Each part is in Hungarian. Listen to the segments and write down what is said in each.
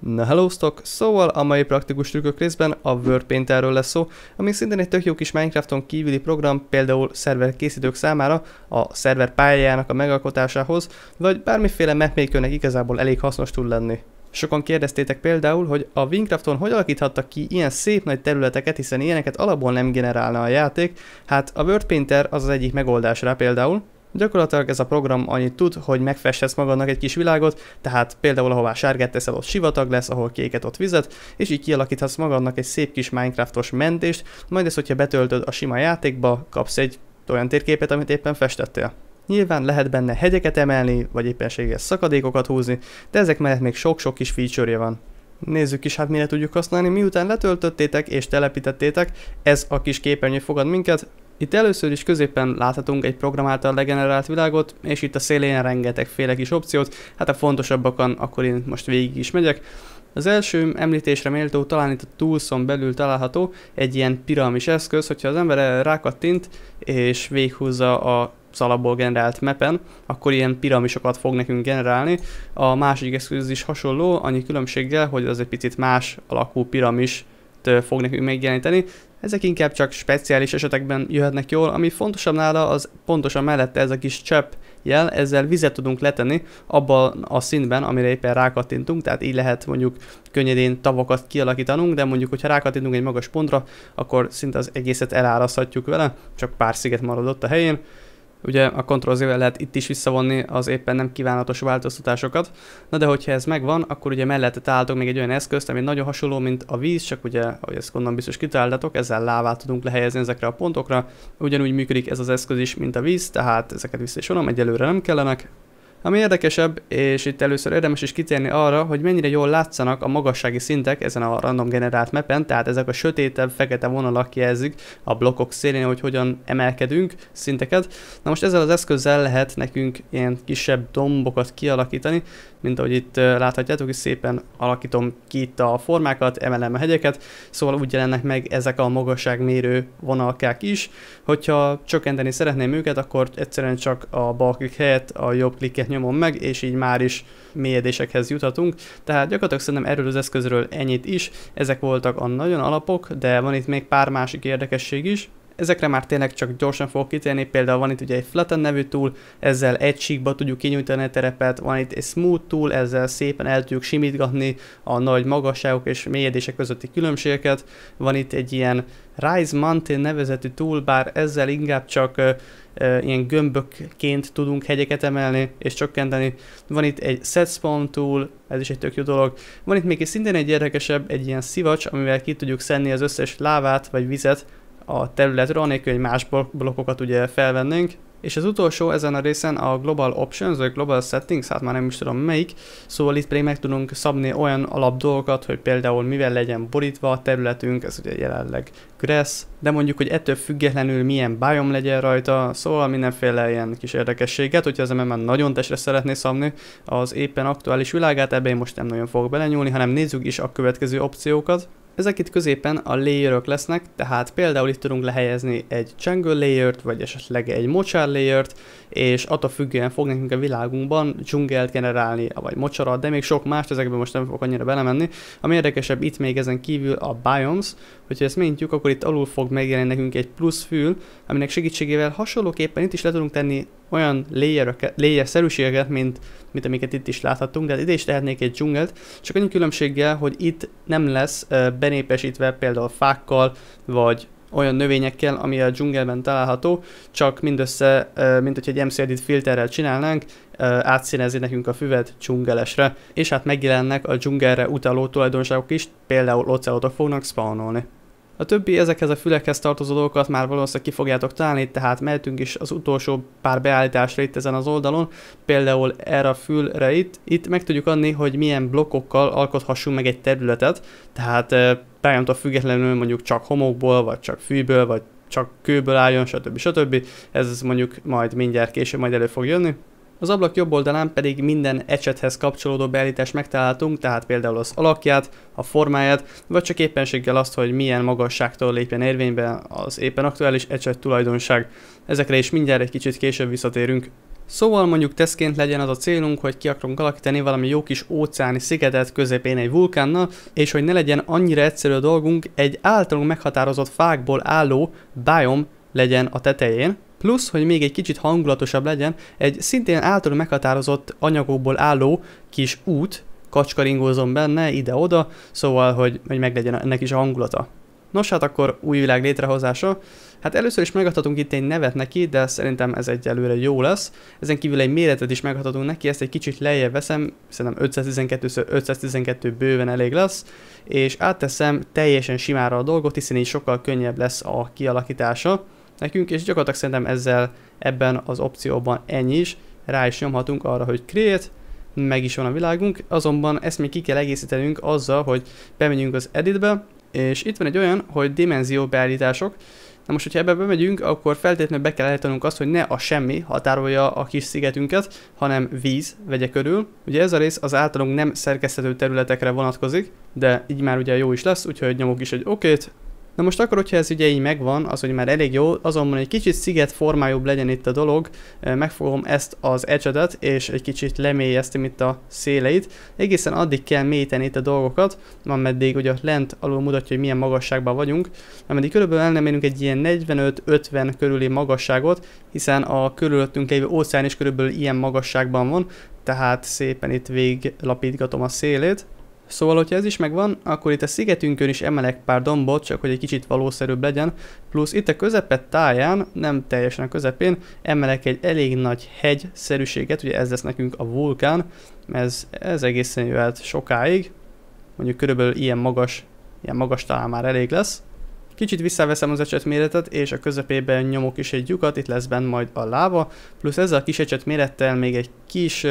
Na hello stock, szóval a mai praktikus trükkök részben a WordPainterről lesz szó, ami szintén egy tök jó kis Minecrafton kívüli program például szerver készítők számára, a szerver pályájának a megalkotásához, vagy bármiféle mapmakernek igazából elég hasznos tud lenni. Sokan kérdeztétek például, hogy a Winkrafton hogy alakíthatta ki ilyen szép nagy területeket, hiszen ilyeneket alapból nem generálna a játék, hát a WordPainter az az egyik megoldás rá például, Gyakorlatilag ez a program annyit tud, hogy megfesthetsz magadnak egy kis világot, tehát például ahová sárgát teszel, ott sivatag lesz, ahol kéket, ott vizet, és így kialakíthatsz magadnak egy szép kis Minecraftos mentést, majd ezt, hogyha betöltöd a sima játékba, kapsz egy olyan térképet, amit éppen festettél. Nyilván lehet benne hegyeket emelni, vagy éppenséges szakadékokat húzni, de ezek mellett még sok-sok kis feature -ja van. Nézzük is hát mire tudjuk használni, miután letöltöttétek és telepítettétek, ez a kis képernyő fogad minket, itt először is középen láthatunk egy program által legenerált világot, és itt a szélén rengeteg féle kis opciót, hát a fontosabbakon akkor én most végig is megyek. Az első említésre méltó talán itt a túlszon belül található egy ilyen piramis eszköz, hogyha az ember rákattint és véghúzza a szalabból generált mepen, akkor ilyen piramisokat fog nekünk generálni. A másik eszköz is hasonló, annyi különbséggel, hogy az egy picit más alakú piramis fog nekünk megjeleníteni. Ezek inkább csak speciális esetekben jöhetnek jól, ami fontosabb nála az pontosan mellette ez a kis csepp jel, ezzel vizet tudunk letenni abban a színben, amire éppen rákattintunk, tehát így lehet mondjuk könnyedén tavakat kialakítanunk, de mondjuk, hogyha rákattintunk egy magas pontra, akkor szinte az egészet eláraszthatjuk vele, csak pár sziget maradott a helyén. Ugye a Ctrl z lehet itt is visszavonni az éppen nem kívánatos változtatásokat. Na de hogyha ez megvan, akkor ugye mellette találtok még egy olyan eszközt, ami nagyon hasonló, mint a víz, csak ugye, ahogy ezt gondolom biztos kitaláltatok, ezzel lávát tudunk lehelyezni ezekre a pontokra. Ugyanúgy működik ez az eszköz is, mint a víz, tehát ezeket vissza is egyelőre nem kellenek, ami érdekesebb, és itt először érdemes is kitérni arra, hogy mennyire jól látszanak a magassági szintek ezen a random generált mepen, tehát ezek a sötétebb, fekete vonalak jelzik a blokkok szélén, hogy hogyan emelkedünk szinteket. Na most ezzel az eszközzel lehet nekünk ilyen kisebb dombokat kialakítani, mint ahogy itt láthatjátok, is szépen alakítom ki itt a formákat, emelem a hegyeket, szóval úgy jelennek meg ezek a magasságmérő vonalkák is. Hogyha csökkenteni szeretném őket, akkor egyszerűen csak a bal klik helyett a jobb klikket ezeket nyomom meg, és így már is mélyedésekhez juthatunk. Tehát gyakorlatilag szerintem erről az eszközről ennyit is. Ezek voltak a nagyon alapok, de van itt még pár másik érdekesség is. Ezekre már tényleg csak gyorsan fogok kitérni, például van itt ugye egy Flatten nevű tool, ezzel egy síkba tudjuk kinyújtani a terepet, van itt egy Smooth tool, ezzel szépen el tudjuk simítgatni a nagy magasságok és mélyedések közötti különbségeket, van itt egy ilyen Rise Mountain nevezetű tool, bár ezzel inkább csak ilyen gömbökként tudunk hegyeket emelni és csökkenteni. Van itt egy set spawn tool, ez is egy tök jó dolog. Van itt még egy szintén egy érdekesebb, egy ilyen szivacs, amivel ki tudjuk szenni az összes lávát vagy vizet, a területről, anélkül, hogy más blokkokat ugye felvennénk, és az utolsó ezen a részen a Global Options, vagy Global Settings, hát már nem is tudom melyik, szóval itt pedig meg tudunk szabni olyan alap dolgokat, hogy például mivel legyen borítva a területünk, ez ugye jelenleg grass, de mondjuk, hogy ettől függetlenül milyen bájom legyen rajta, szóval mindenféle ilyen kis érdekességet, hogyha az MMM nagyon testre szeretné szabni az éppen aktuális világát, ebben én most nem nagyon fogok belenyúlni, hanem nézzük is a következő opciókat, ezek itt középen a layerök lesznek, tehát például itt tudunk lehelyezni egy jungle layert, vagy esetleg egy mocsár layert, és attól függően fog nekünk a világunkban dzsungelt generálni, vagy mocsarat, de még sok mást, ezekben most nem fogok annyira belemenni. Ami érdekesebb itt még ezen kívül a biomes, hogyha ezt megnyitjuk, akkor itt alul fog megjelenni nekünk egy plusz fül, aminek segítségével hasonlóképpen itt is le tudunk tenni olyan léjerszerűségeket, mint, mint amiket itt is láthatunk, de hát ide is tehetnék egy dzsungelt, csak annyi különbséggel, hogy itt nem lesz benépesítve például fákkal, vagy olyan növényekkel, ami a dzsungelben található, csak mindössze, mint hogy egy mcd filterrel csinálnánk, átszínezi nekünk a füvet dzsungelesre, és hát megjelennek a dzsungelre utaló tulajdonságok is, például ocelotok fognak spawnolni. A többi ezekhez a fülekhez tartozó dolgokat már valószínűleg ki fogjátok találni, tehát mehetünk is az utolsó pár beállításra itt ezen az oldalon, például erre a fülre itt. Itt meg tudjuk adni, hogy milyen blokkokkal alkothassunk meg egy területet, tehát pályamtól függetlenül mondjuk csak homokból, vagy csak fűből, vagy csak kőből álljon, stb. stb. Ez mondjuk majd mindjárt később majd elő fog jönni. Az ablak jobb oldalán pedig minden ecsethez kapcsolódó beállítást megtaláltunk, tehát például az alakját, a formáját, vagy csak éppenséggel azt, hogy milyen magasságtól lépjen érvénybe az éppen aktuális ecset tulajdonság. Ezekre is mindjárt egy kicsit később visszatérünk. Szóval mondjuk teszként legyen az a célunk, hogy ki akarunk alakítani valami jó kis óceáni szigetet közepén egy vulkánnal, és hogy ne legyen annyira egyszerű a dolgunk, egy általunk meghatározott fákból álló biome legyen a tetején, Plusz, hogy még egy kicsit hangulatosabb legyen, egy szintén által meghatározott anyagokból álló kis út kacskaringózom benne, ide-oda, szóval, hogy, hogy meglegyen ennek is a hangulata. Nos, hát akkor új világ létrehozása. Hát először is megadhatunk itt egy nevet neki, de szerintem ez egyelőre jó lesz. Ezen kívül egy méretet is megadhatunk neki, ezt egy kicsit lejjebb veszem, szerintem 512x512 bőven elég lesz, és átteszem teljesen simára a dolgot, hiszen így sokkal könnyebb lesz a kialakítása nekünk, és gyakorlatilag szerintem ezzel ebben az opcióban ennyi is, rá is nyomhatunk arra, hogy create, meg is van a világunk, azonban ezt még ki kell egészítenünk azzal, hogy bemegyünk az editbe, és itt van egy olyan, hogy dimenzió beállítások, Na most, hogyha ebbe bemegyünk, akkor feltétlenül be kell állítanunk azt, hogy ne a semmi határolja a kis szigetünket, hanem víz vegye körül. Ugye ez a rész az általunk nem szerkesztető területekre vonatkozik, de így már ugye jó is lesz, úgyhogy nyomok is egy okét, Na most akkor, hogyha ez ugye így megvan, az hogy már elég jó, azonban egy kicsit sziget formájúbb legyen itt a dolog, eh, megfogom ezt az edge és egy kicsit lemélyeztem itt a széleit. Egészen addig kell mélyíteni itt a dolgokat, ameddig ugye lent alul mutatja, hogy milyen magasságban vagyunk, ameddig körülbelül el nem érünk egy ilyen 45-50 körüli magasságot, hiszen a körülöttünk lévő óceán is körülbelül ilyen magasságban van, tehát szépen itt végig lapítgatom a szélét. Szóval, hogyha ez is megvan, akkor itt a szigetünkön is emelek pár dombot, csak hogy egy kicsit valószerűbb legyen, plusz itt a közepet táján, nem teljesen a közepén, emelek egy elég nagy hegyszerűséget, ugye ez lesz nekünk a vulkán, ez, ez egészen jöhet sokáig, mondjuk körülbelül ilyen magas, ilyen magas talán már elég lesz. Kicsit visszaveszem az ecsetméretet, és a közepében nyomok is egy lyukat, itt lesz benn majd a láva, plusz ezzel a kis ecsetmérettel még egy kis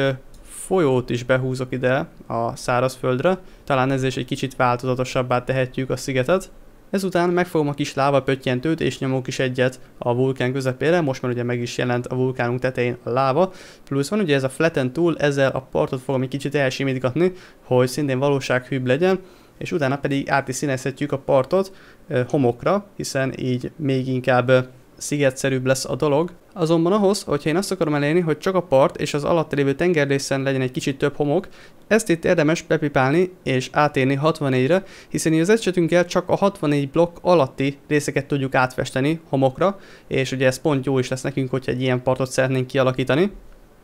folyót is behúzok ide a szárazföldre, talán ezzel is egy kicsit változatosabbá tehetjük a szigetet. Ezután megfogom a kis láva pöttyentőt és nyomok is egyet a vulkán közepére, most már ugye meg is jelent a vulkánunk tetején a láva, plusz van ugye ez a flatten túl ezzel a partot fogom egy kicsit elsimítgatni, hogy szintén valósághűbb legyen, és utána pedig át is színezhetjük a partot eh, homokra, hiszen így még inkább eh, szigetszerűbb lesz a dolog. Azonban ahhoz, hogyha én azt akarom elérni, hogy csak a part és az alatt lévő tengerrészen legyen egy kicsit több homok, ezt itt érdemes bepipálni és átérni 64-re, hiszen az esetünkkel csak a 64 blokk alatti részeket tudjuk átfesteni homokra, és ugye ez pont jó is lesz nekünk, hogyha egy ilyen partot szeretnénk kialakítani.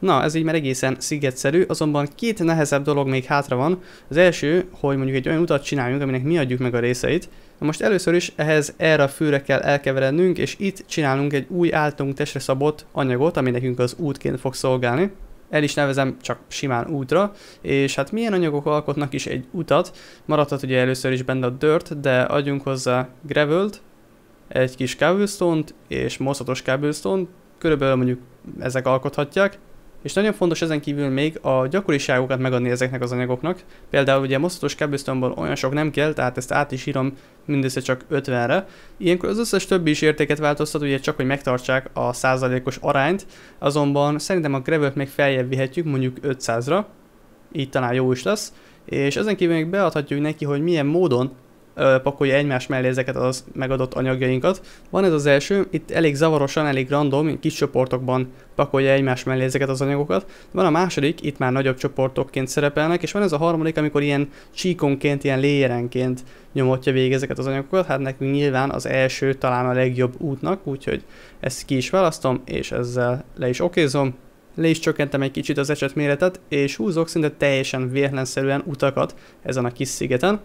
Na, ez így már egészen szigetszerű, azonban két nehezebb dolog még hátra van. Az első, hogy mondjuk egy olyan utat csináljunk, aminek mi adjuk meg a részeit. Na most először is ehhez erre a fűre kell elkeverednünk, és itt csinálunk egy új általunk testre szabott anyagot, ami nekünk az útként fog szolgálni el is nevezem csak simán útra, és hát milyen anyagok alkotnak is egy utat, maradhat ugye először is benne a dirt, de adjunk hozzá gravelt, egy kis cobblestone és mozhatos cobblestone körülbelül mondjuk ezek alkothatják, és nagyon fontos ezen kívül még a gyakoriságokat megadni ezeknek az anyagoknak. Például ugye a mozgatós cobblestone olyan sok nem kell, tehát ezt át is írom mindössze csak 50-re. Ilyenkor az összes többi is értéket változtat, ugye csak hogy megtartsák a százalékos arányt, azonban szerintem a grevőt még feljebb vihetjük, mondjuk 500-ra, így talán jó is lesz. És ezen kívül még beadhatjuk neki, hogy milyen módon pakolja egymás mellé ezeket az megadott anyagjainkat. Van ez az első, itt elég zavarosan, elég random, kis csoportokban pakolja egymás mellé ezeket az anyagokat. Van a második, itt már nagyobb csoportokként szerepelnek, és van ez a harmadik, amikor ilyen csíkonként, ilyen léjerenként nyomotja végig ezeket az anyagokat. Hát nekünk nyilván az első talán a legjobb útnak, úgyhogy ezt ki is választom, és ezzel le is okézom. Le is csökkentem egy kicsit az esetméretet méretet, és húzok szinte teljesen véletlenszerűen utakat ezen a kis szigeten.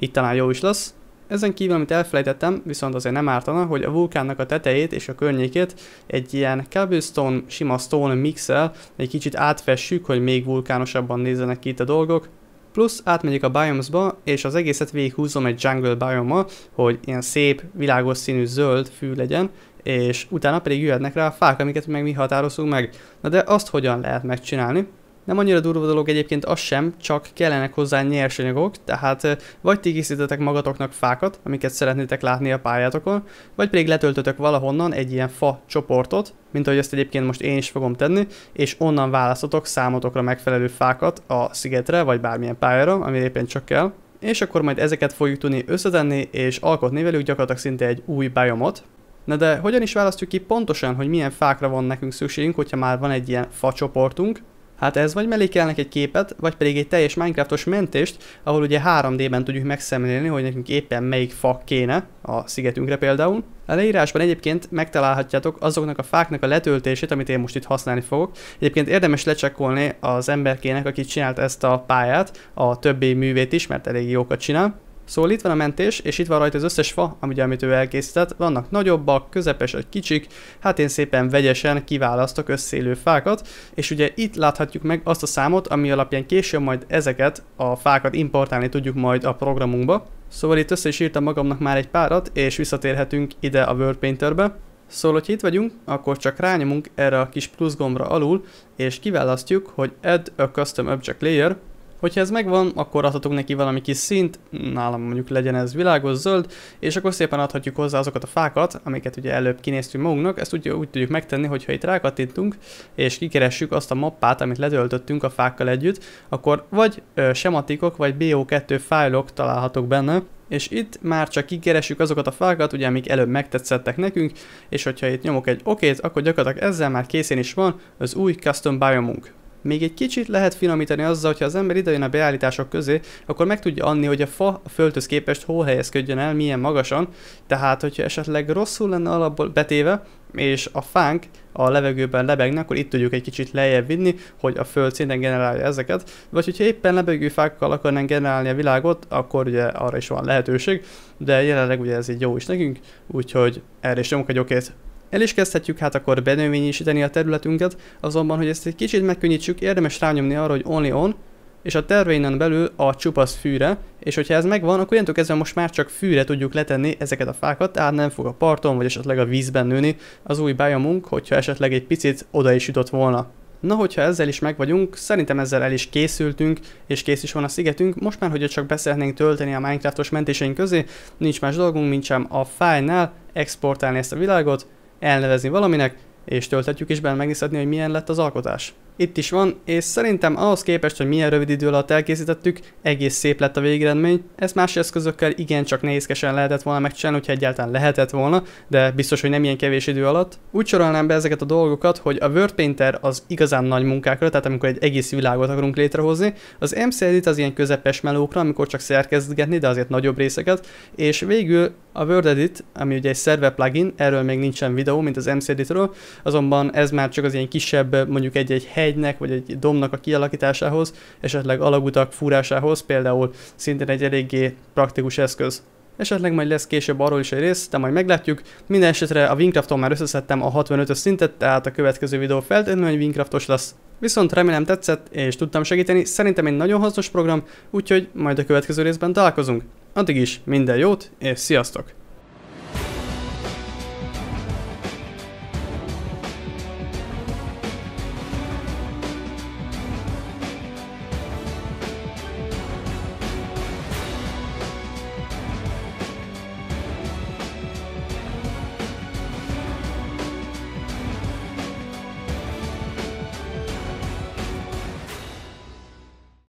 Így talán jó is lesz. Ezen kívül, amit elfelejtettem, viszont azért nem ártana, hogy a vulkánnak a tetejét és a környékét egy ilyen cobblestone, sima stone mixel egy kicsit átfessük, hogy még vulkánosabban nézzenek ki itt a dolgok, plusz átmegyek a biomesba, és az egészet végighúzom egy jungle bioma, hogy ilyen szép, világos színű zöld fű legyen, és utána pedig jöhetnek rá a fák, amiket meg mi határozunk meg. Na de azt hogyan lehet megcsinálni? Nem annyira durva dolog egyébként az sem, csak kellenek hozzá nyersanyagok, tehát vagy ti készítetek magatoknak fákat, amiket szeretnétek látni a pályátokon, vagy pedig letöltötök valahonnan egy ilyen fa csoportot, mint ahogy ezt egyébként most én is fogom tenni, és onnan választotok számotokra megfelelő fákat a szigetre, vagy bármilyen pályára, ami éppen csak kell és akkor majd ezeket fogjuk tudni összetenni és alkotni velük gyakorlatilag szinte egy új biomot. Na de hogyan is választjuk ki pontosan, hogy milyen fákra van nekünk szükségünk, hogyha már van egy ilyen facsoportunk, Hát ez vagy mellékelnek egy képet, vagy pedig egy teljes Minecraftos mentést, ahol ugye 3D-ben tudjuk megszemlélni, hogy nekünk éppen melyik fa kéne a szigetünkre például. A leírásban egyébként megtalálhatjátok azoknak a fáknak a letöltését, amit én most itt használni fogok. Egyébként érdemes lecsekkolni az emberkének, aki csinált ezt a pályát, a többi művét is, mert elég jókat csinál. Szóval itt van a mentés, és itt van rajta az összes fa, amit, amit ő elkészített. Vannak nagyobbak, közepes vagy kicsik, hát én szépen vegyesen kiválasztok összélő fákat, és ugye itt láthatjuk meg azt a számot, ami alapján később majd ezeket a fákat importálni tudjuk majd a programunkba. Szóval itt össze is írtam magamnak már egy párat, és visszatérhetünk ide a World Painterbe. Szóval, hogy itt vagyunk, akkor csak rányomunk erre a kis plusz gombra alul, és kiválasztjuk, hogy Add a Custom Object Layer, Hogyha ez megvan, akkor adhatunk neki valami kis szint, nálam mondjuk legyen ez világos zöld, és akkor szépen adhatjuk hozzá azokat a fákat, amiket ugye előbb kinéztünk magunknak, ezt úgy, úgy tudjuk megtenni, hogyha itt rákattintunk, és kikeressük azt a mappát, amit letöltöttünk a fákkal együtt, akkor vagy ö, sematikok, vagy BO2 fájlok találhatók benne, és itt már csak kikeresjük azokat a fákat, ugye amik előbb megtetszettek nekünk, és hogyha itt nyomok egy okét, akkor gyakorlatilag ezzel már készen is van az új custom biomunk. Még egy kicsit lehet finomítani azzal, hogyha az ember idejön a beállítások közé, akkor meg tudja anni, hogy a fa a földhöz képest hol helyezkedjen el, milyen magasan, tehát hogyha esetleg rosszul lenne alapból betéve, és a fánk a levegőben lebegne, akkor itt tudjuk egy kicsit lejjebb vinni, hogy a föld szinten generálja ezeket, vagy hogyha éppen lebegő fákkal akarnánk generálni a világot, akkor ugye arra is van lehetőség, de jelenleg ugye ez így jó is nekünk, úgyhogy erre is nyomok egy okét. El is kezdhetjük hát akkor benőményisíteni a területünket, azonban, hogy ezt egy kicsit megkönnyítsük, érdemes rányomni arra, hogy only on, és a terveinen belül a csupasz fűre, és hogyha ez megvan, akkor ilyentől kezdve most már csak fűre tudjuk letenni ezeket a fákat, tehát nem fog a parton, vagy esetleg a vízben nőni az új bájomunk, hogyha esetleg egy picit oda is jutott volna. Na, hogyha ezzel is megvagyunk, szerintem ezzel el is készültünk, és kész is van a szigetünk, most már, hogyha csak beszerhetnénk tölteni a Minecraftos mentéseink közé, nincs más dolgunk, mint sem a fájnál exportálni ezt a világot, elnevezni valaminek, és tölthetjük is be, megnézhetni, hogy milyen lett az alkotás itt is van, és szerintem ahhoz képest, hogy milyen rövid idő alatt elkészítettük, egész szép lett a végeredmény. Ezt más eszközökkel igencsak nehézkesen lehetett volna megcsinálni, hogyha egyáltalán lehetett volna, de biztos, hogy nem ilyen kevés idő alatt. Úgy sorolnám be ezeket a dolgokat, hogy a Word Painter az igazán nagy munkákra, tehát amikor egy egész világot akarunk létrehozni, az MC Edit az ilyen közepes melókra, amikor csak szerkezgetni, de azért nagyobb részeket, és végül a Word Edit, ami ugye egy szerve plugin, erről még nincsen videó, mint az MC Editről, azonban ez már csak az ilyen kisebb, mondjuk egy-egy hely hegynek vagy egy domnak a kialakításához, esetleg alagutak fúrásához, például szintén egy eléggé praktikus eszköz. Esetleg majd lesz később arról is egy rész, de majd meglátjuk. Minden esetre a Winkrafton már összeszedtem a 65-ös szintet, tehát a következő videó feltétlenül Winkraftos lesz. Viszont remélem tetszett és tudtam segíteni, szerintem egy nagyon hasznos program, úgyhogy majd a következő részben találkozunk. Addig is minden jót és sziasztok!